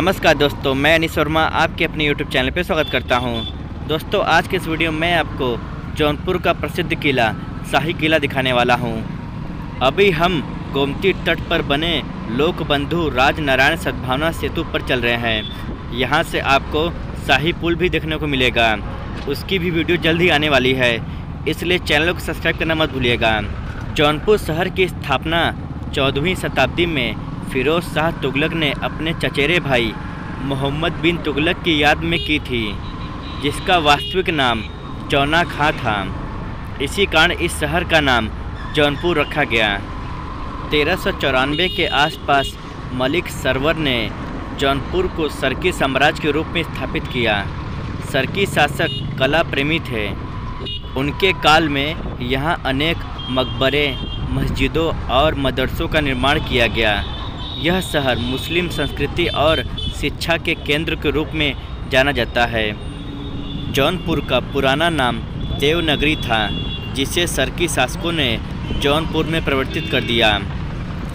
नमस्कार दोस्तों मैं अनिश वर्मा आपके अपने यूट्यूब चैनल पर स्वागत करता हूँ दोस्तों आज के इस वीडियो में आपको जौनपुर का प्रसिद्ध किला शाही किला दिखाने वाला हूँ अभी हम गोमती तट पर बने लोकबंधु राजनारायण सद्भावना सेतु पर चल रहे हैं यहाँ से आपको शाही पुल भी देखने को मिलेगा उसकी भी वीडियो जल्द ही आने वाली है इसलिए चैनल को सब्सक्राइब करना मत भूलिएगा जौनपुर शहर की स्थापना चौदहवीं शताब्दी में फ़िरोज़ शाह तुगलक ने अपने चचेरे भाई मोहम्मद बिन तुगलक की याद में की थी जिसका वास्तविक नाम चौना खां था इसी कारण इस शहर का नाम जौनपुर रखा गया तेरह के आसपास मलिक सरवर ने जौनपुर को सरकी साम्राज्य के रूप में स्थापित किया सरकी शासक कला प्रेमी थे उनके काल में यहाँ अनेक मकबरे मस्जिदों और मदरसों का निर्माण किया गया यह शहर मुस्लिम संस्कृति और शिक्षा के केंद्र के रूप में जाना जाता है जौनपुर का पुराना नाम देवनगरी था जिसे सरकी शासकों ने जौनपुर में परिवर्तित कर दिया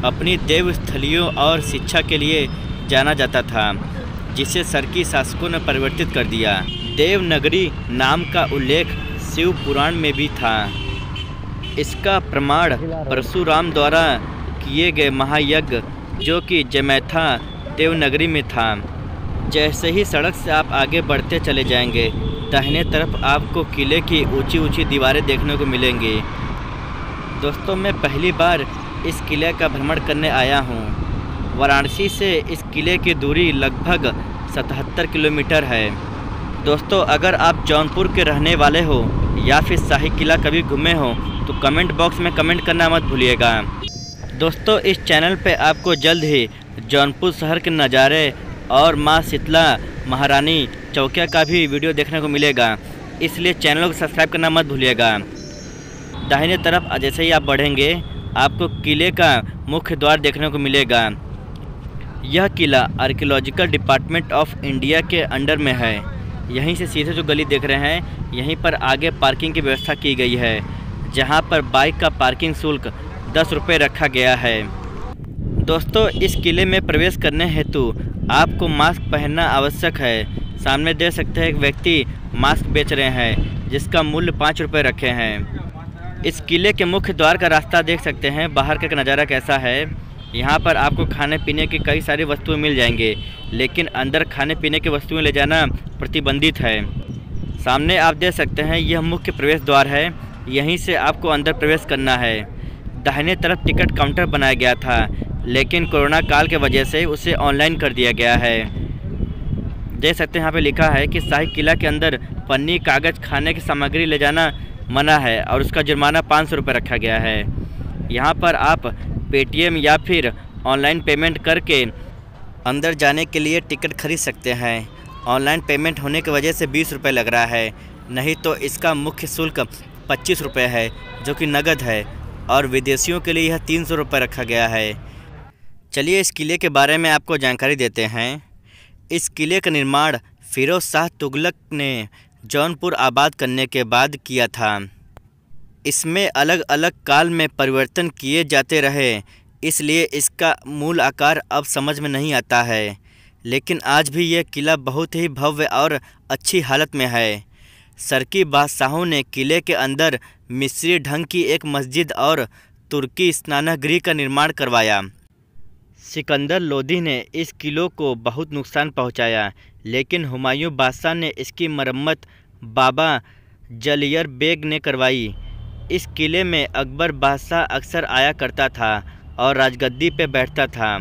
अपनी देवस्थलियों और शिक्षा के लिए जाना जाता था जिसे सरकी शासकों ने परिवर्तित कर दिया देवनगरी नाम का उल्लेख शिव पुराण में भी था इसका प्रमाण परशुराम द्वारा किए गए महायज्ञ जो कि जमैथा देवनगरी में था जैसे ही सड़क से आप आगे बढ़ते चले जाएंगे दाहिने तरफ आपको किले की ऊंची ऊंची दीवारें देखने को मिलेंगी दोस्तों मैं पहली बार इस किले का भ्रमण करने आया हूँ वाराणसी से इस किले की दूरी लगभग 77 किलोमीटर है दोस्तों अगर आप जौनपुर के रहने वाले हो या फिर शाही किला कभी घूमे हो तो कमेंट बॉक्स में कमेंट करना मत भूलिएगा दोस्तों इस चैनल पे आपको जल्द ही जौनपुर शहर के नज़ारे और माँ शीतला महारानी चौकिया का भी वीडियो देखने को मिलेगा इसलिए चैनल को सब्सक्राइब करना मत भूलिएगा दाहिने तरफ जैसे ही आप बढ़ेंगे आपको किले का मुख्य द्वार देखने को मिलेगा यह किला आर्कियोलॉजिकल डिपार्टमेंट ऑफ इंडिया के अंडर में है यहीं से सीधे जो गली देख रहे हैं यहीं पर आगे पार्किंग की व्यवस्था की गई है जहां पर बाइक का पार्किंग शुल्क दस रुपये रखा गया है दोस्तों इस किले में प्रवेश करने हेतु आपको मास्क पहनना आवश्यक है सामने देख सकते हैं एक व्यक्ति मास्क बेच रहे हैं जिसका मूल्य पाँच रुपये रखे हैं इस किले के मुख्य द्वार का रास्ता देख सकते हैं बाहर का नज़ारा कैसा है यहाँ पर आपको खाने पीने की कई सारी वस्तुएं मिल जाएंगे लेकिन अंदर खाने पीने की वस्तुएं ले जाना प्रतिबंधित है सामने आप देख सकते हैं यह मुख्य प्रवेश द्वार है यहीं से आपको अंदर प्रवेश करना है दाहिने तरफ टिकट काउंटर बनाया गया था लेकिन कोरोना काल के वजह से उसे ऑनलाइन कर दिया गया है देख सकते हैं यहाँ पे लिखा है कि शाही किला के अंदर पन्नी कागज़ खाने की सामग्री ले जाना मना है और उसका जुर्माना पाँच सौ रुपये रखा गया है यहाँ पर आप पेटीएम या फिर ऑनलाइन पेमेंट करके अंदर जाने के लिए टिकट खरीद सकते हैं ऑनलाइन पेमेंट होने की वजह से बीस रुपये लग रहा है नहीं तो इसका मुख्य शुल्क पच्चीस रुपये है जो कि नगद है और विदेशियों के लिए यह तीन सौ रुपये रखा गया है चलिए इस किले के बारे में आपको जानकारी देते हैं इस किले का निर्माण फिरोज शाह तुगलक ने जौनपुर आबाद करने के बाद किया था इसमें अलग अलग काल में परिवर्तन किए जाते रहे इसलिए इसका मूल आकार अब समझ में नहीं आता है लेकिन आज भी यह किला बहुत ही भव्य और अच्छी हालत में है सरकी बादशाहों ने किले के अंदर मिस्री ढंग की एक मस्जिद और तुर्की स्नानगृह का निर्माण करवाया सिकंदर लोधी ने इस किलों को बहुत नुकसान पहुंचाया, लेकिन हुमायूं बादशाह ने इसकी मरम्मत बाबा जलियर बेग ने करवाई इस किले में अकबर बादशाह अक्सर आया करता था और राजगद्दी पर बैठता था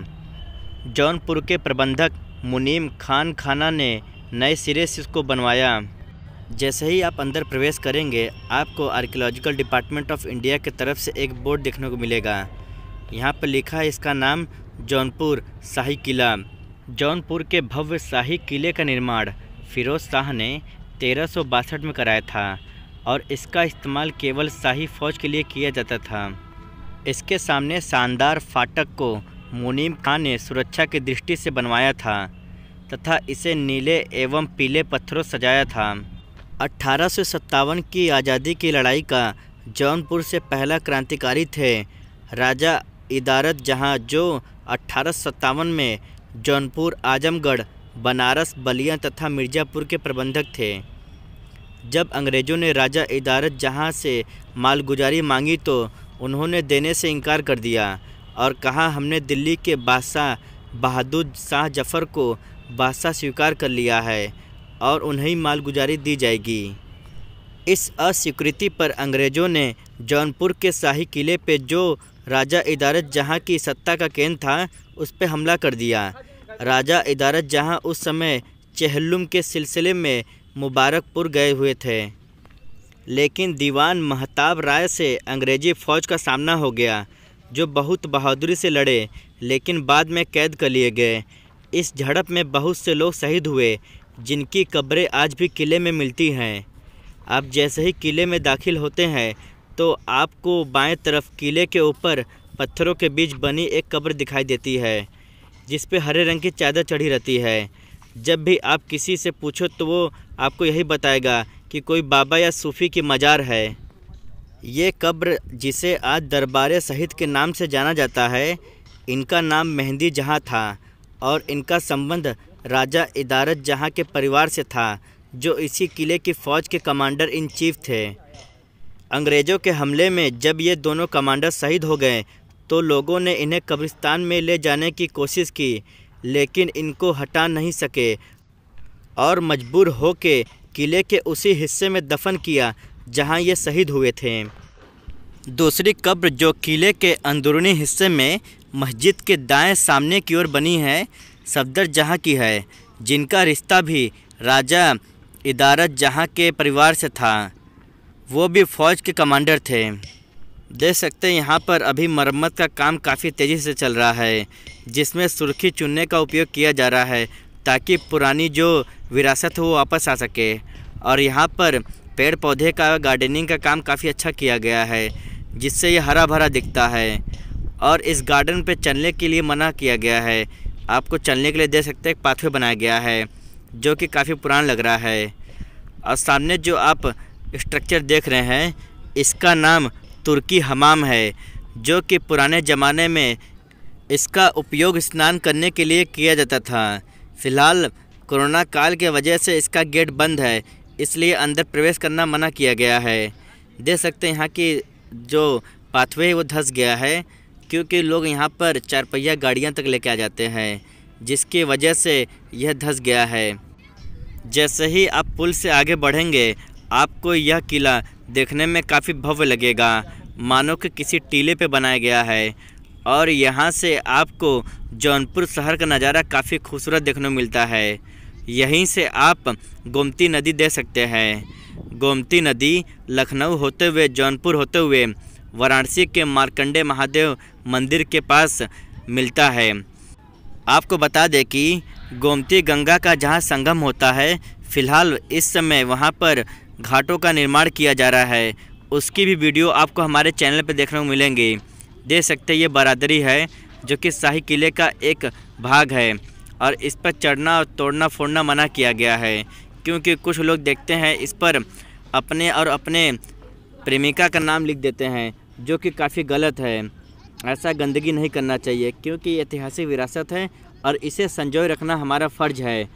जौनपुर के प्रबंधक मुनीम खान खाना ने नए सिरे से इसको बनवाया जैसे ही आप अंदर प्रवेश करेंगे आपको आर्कियोलॉजिकल डिपार्टमेंट ऑफ इंडिया के तरफ से एक बोर्ड देखने को मिलेगा यहाँ पर लिखा है इसका नाम जौनपुर शाही किला जौनपुर के भव्य शाही किले का निर्माण फिरोज शाह ने तेरह में कराया था और इसका इस्तेमाल केवल शाही फौज के लिए किया जाता था इसके सामने शानदार फाटक को मुनीम खान ने सुरक्षा की दृष्टि से बनवाया था तथा इसे नीले एवं पीले पत्थरों सजाया था अठारह सौ सत्तावन की आज़ादी की लड़ाई का जौनपुर से पहला क्रांतिकारी थे राजा इदारत जहाँ जो अठारह में जौनपुर आजमगढ़ बनारस बलिया तथा मिर्ज़ापुर के प्रबंधक थे जब अंग्रेज़ों ने राजा इदारत जहाँ से मालगुजारी मांगी तो उन्होंने देने से इनकार कर दिया और कहा हमने दिल्ली के बादशाह बहादुर शाह जफ़र को बादशाह स्वीकार कर लिया है और उन्हें मालगुजारी दी जाएगी इस अस्वीकृति पर अंग्रेज़ों ने जौनपुर के शाही किले पे जो राजा इदारत जहाँ की सत्ता का केंद्र था उस पर हमला कर दिया राजा इदारत जहाँ उस समय चहलुम के सिलसिले में मुबारकपुर गए हुए थे लेकिन दीवान महताब राय से अंग्रेज़ी फ़ौज का सामना हो गया जो बहुत बहादुरी से लड़े लेकिन बाद में कैद कर लिए गए इस झड़प में बहुत से लोग शहीद हुए जिनकी कब्रें आज भी किले में मिलती हैं आप जैसे ही किले में दाखिल होते हैं तो आपको बाएं तरफ किले के ऊपर पत्थरों के बीच बनी एक कब्र दिखाई देती है जिस पर हरे रंग की चादर चढ़ी रहती है जब भी आप किसी से पूछो तो वो आपको यही बताएगा कि कोई बाबा या सूफ़ी की मज़ार है ये कब्र जिसे आज दरबार सहित के नाम से जाना जाता है इनका नाम मेहंदी जहाँ था और इनका संबंध राजा इदारत जहाँ के परिवार से था जो इसी किले की फ़ौज के कमांडर इन चीफ थे अंग्रेज़ों के हमले में जब ये दोनों कमांडर शहीद हो गए तो लोगों ने इन्हें कब्रिस्तान में ले जाने की कोशिश की लेकिन इनको हटा नहीं सके और मजबूर हो के किले के उसी हिस्से में दफन किया जहां ये शहीद हुए थे दूसरी कब्र जो किले के अंदरूनी हिस्से में मस्जिद के दाएं सामने की ओर बनी है सफदर जहाँ की है जिनका रिश्ता भी राजा इदारत जहाँ के परिवार से था वो भी फ़ौज के कमांडर थे देख सकते हैं यहाँ पर अभी मरम्मत का काम काफ़ी तेज़ी से चल रहा है जिसमें सुर्खी चुनने का उपयोग किया जा रहा है ताकि पुरानी जो विरासत हो वापस आ सके और यहाँ पर पेड़ पौधे का गार्डनिंग का काम काफ़ी अच्छा किया गया है जिससे ये हरा भरा दिखता है और इस गार्डन पे चलने के लिए मना किया गया है आपको चलने के लिए दे सकते हैं एक पाथवे बनाया गया है जो कि काफ़ी पुराना लग रहा है और सामने जो आप स्ट्रक्चर देख रहे हैं इसका नाम तुर्की हमाम है जो कि पुराने ज़माने में इसका उपयोग स्नान करने के लिए किया जाता था फिलहाल कोरोना काल के वजह से इसका गेट बंद है इसलिए अंदर प्रवेश करना मना किया गया है देख सकते हैं यहाँ की जो पाथवे है वो धस गया है क्योंकि लोग यहाँ पर चारपहिया गाड़ियाँ तक लेके आ जाते हैं जिसकी वजह से यह धस गया है जैसे ही आप पुल से आगे बढ़ेंगे आपको यह किला देखने में काफ़ी भव्य लगेगा मानो कि किसी टीले पे बनाया गया है और यहाँ से आपको जौनपुर शहर का नज़ारा काफ़ी खूबसूरत देखने को मिलता है यहीं से आप गोमती नदी देख सकते हैं गोमती नदी लखनऊ होते हुए जौनपुर होते हुए वाराणसी के मार्कंडे महादेव मंदिर के पास मिलता है आपको बता दें कि गोमती गंगा का जहां संगम होता है फिलहाल इस समय वहां पर घाटों का निर्माण किया जा रहा है उसकी भी वीडियो आपको हमारे चैनल पर देखने को मिलेंगे देख सकते ये बरादरी है जो कि शाही किले का एक भाग है और इस पर चढ़ना और तोड़ना फोड़ना मना किया गया है क्योंकि कुछ लोग देखते हैं इस पर अपने और अपने प्रेमिका का नाम लिख देते हैं जो कि काफ़ी गलत है ऐसा गंदगी नहीं करना चाहिए क्योंकि ऐतिहासिक विरासत है और इसे संजोए रखना हमारा फ़र्ज है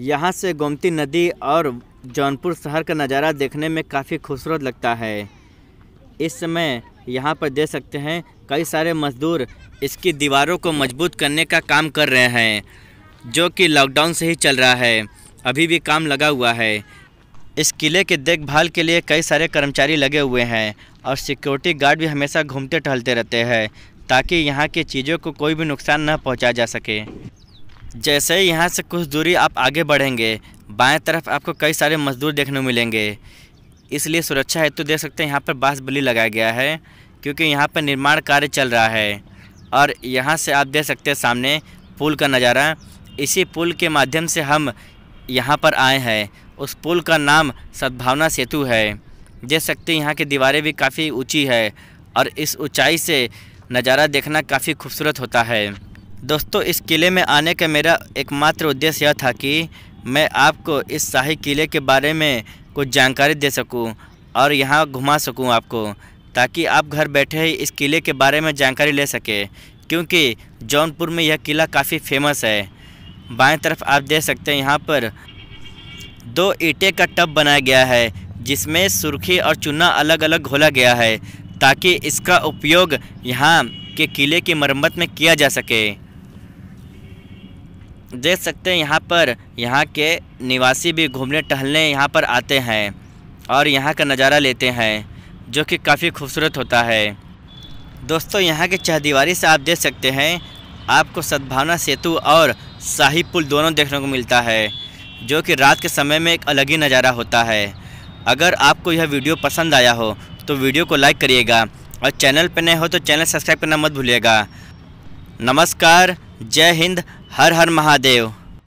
यहाँ से गोमती नदी और जौनपुर शहर का नज़ारा देखने में काफ़ी खूबसूरत लगता है इस समय यहाँ पर देख सकते हैं कई सारे मजदूर इसकी दीवारों को मजबूत करने का काम कर रहे हैं जो कि लॉकडाउन से ही चल रहा है अभी भी काम लगा हुआ है इस किले की देखभाल के लिए कई सारे कर्मचारी लगे हुए हैं और सिक्योरिटी गार्ड भी हमेशा घूमते टहलते रहते हैं ताकि यहाँ की चीज़ों को कोई भी नुकसान न पहुँचा जा सके जैसे ही यहाँ से कुछ दूरी आप आगे बढ़ेंगे बाएं तरफ आपको कई सारे मजदूर देखने मिलेंगे इसलिए सुरक्षा हेतु देख सकते हैं यहाँ पर बाँस बली लगाया गया है क्योंकि यहाँ पर निर्माण कार्य चल रहा है और यहाँ से आप देख सकते हैं सामने पुल का नज़ारा इसी पुल के माध्यम से हम यहाँ पर आए हैं उस पुल का नाम सद्भावना सेतु है देख सकते हैं यहाँ की दीवारें भी काफ़ी ऊंची है और इस ऊंचाई से नज़ारा देखना काफ़ी खूबसूरत होता है दोस्तों इस किले में आने का मेरा एकमात्र उद्देश्य यह था कि मैं आपको इस शाही किले के बारे में कुछ जानकारी दे सकूं और यहाँ घुमा सकूं आपको ताकि आप घर बैठे ही इस किले के बारे में जानकारी ले सकें क्योंकि जौनपुर में यह किला काफ़ी फेमस है बाएं तरफ आप देख सकते हैं यहाँ पर दो ईटे का टब बनाया गया है जिसमें सुर्खी और चूना अलग अलग घोला गया है ताकि इसका उपयोग यहाँ के किले की मरम्मत में किया जा सके देख सकते हैं यहाँ पर यहाँ के निवासी भी घूमने टहलने यहाँ पर आते हैं और यहाँ का नज़ारा लेते हैं जो कि काफ़ी खूबसूरत होता है दोस्तों यहाँ के चहदीवारी से आप देख सकते हैं आपको सद्भावना सेतु और शाही पुल दोनों देखने को मिलता है जो कि रात के समय में एक अलग ही नज़ारा होता है अगर आपको यह वीडियो पसंद आया हो तो वीडियो को लाइक करिएगा और चैनल पर नए हो तो चैनल सब्सक्राइब करना मत भूलिएगा नमस्कार जय हिंद हर हर महादेव